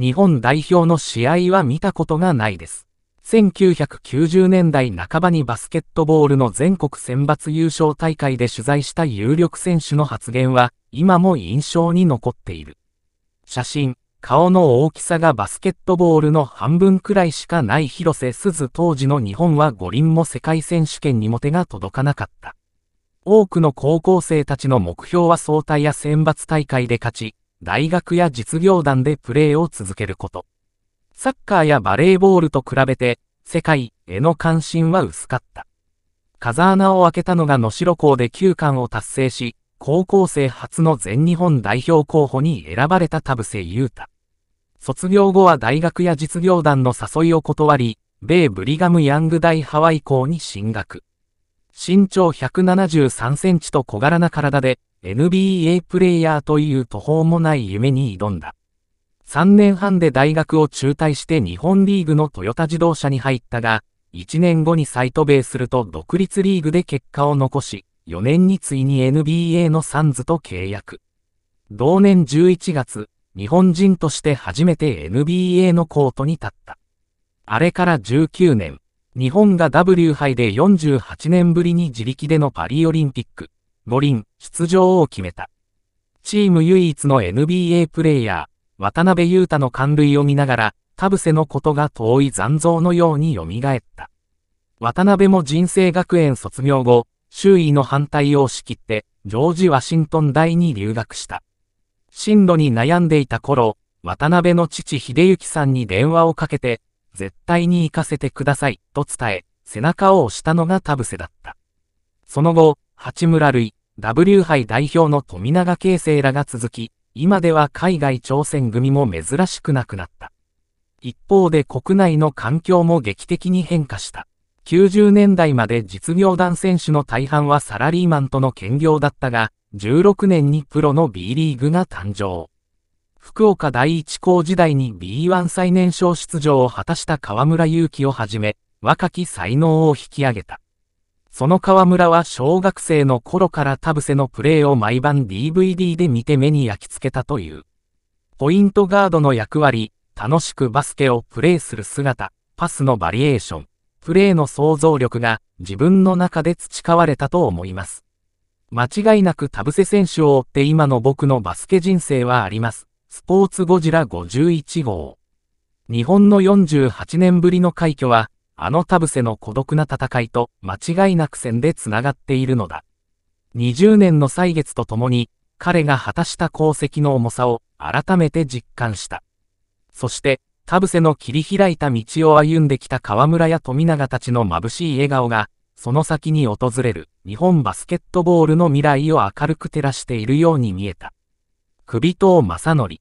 日本代表の試合は見たことがないです。1990年代半ばにバスケットボールの全国選抜優勝大会で取材した有力選手の発言は今も印象に残っている。写真、顔の大きさがバスケットボールの半分くらいしかない広瀬すず当時の日本は五輪も世界選手権にも手が届かなかった。多くの高校生たちの目標は総体や選抜大会で勝ち、大学や実業団でプレーを続けること。サッカーやバレーボールと比べて、世界への関心は薄かった。風穴を開けたのが野代校で9冠を達成し、高校生初の全日本代表候補に選ばれた田臥優太。卒業後は大学や実業団の誘いを断り、米ブリガムヤング大ハワイ校に進学。身長173センチと小柄な体で、NBA プレイヤーという途方もない夢に挑んだ。3年半で大学を中退して日本リーグのトヨタ自動車に入ったが、1年後に再渡米すると独立リーグで結果を残し、4年についに NBA のサンズと契約。同年11月、日本人として初めて NBA のコートに立った。あれから19年、日本が W 杯で48年ぶりに自力でのパリオリンピック、五輪出場を決めた。チーム唯一の NBA プレイヤー、渡辺裕太の冠類を見ながら、田臥のことが遠い残像のように蘇った。渡辺も人生学園卒業後、周囲の反対を押し切って、ジョージ・ワシントン大に留学した。進路に悩んでいた頃、渡辺の父秀幸さんに電話をかけて、絶対に行かせてください、と伝え、背中を押したのが田臥だった。その後、八村塁、W 杯代表の富永啓生らが続き、今では海外挑戦組も珍しくなくなった。一方で国内の環境も劇的に変化した。90年代まで実業団選手の大半はサラリーマンとの兼業だったが、16年にプロの B リーグが誕生。福岡第一高時代に B1 最年少出場を果たした河村勇輝をはじめ、若き才能を引き上げた。その河村は小学生の頃から田臥のプレーを毎晩 DVD で見て目に焼き付けたという。ポイントガードの役割、楽しくバスケをプレーする姿、パスのバリエーション、プレーの想像力が自分の中で培われたと思います。間違いなく田臥選手を追って今の僕のバスケ人生はあります。スポーツゴジラ51号。日本の48年ぶりの快挙は、あの田臥の孤独な戦いと間違いなく線で繋がっているのだ。20年の歳月とともに、彼が果たした功績の重さを改めて実感した。そして、田臥の切り開いた道を歩んできた河村や富永たちの眩しい笑顔が、その先に訪れる日本バスケットボールの未来を明るく照らしているように見えた。首藤正則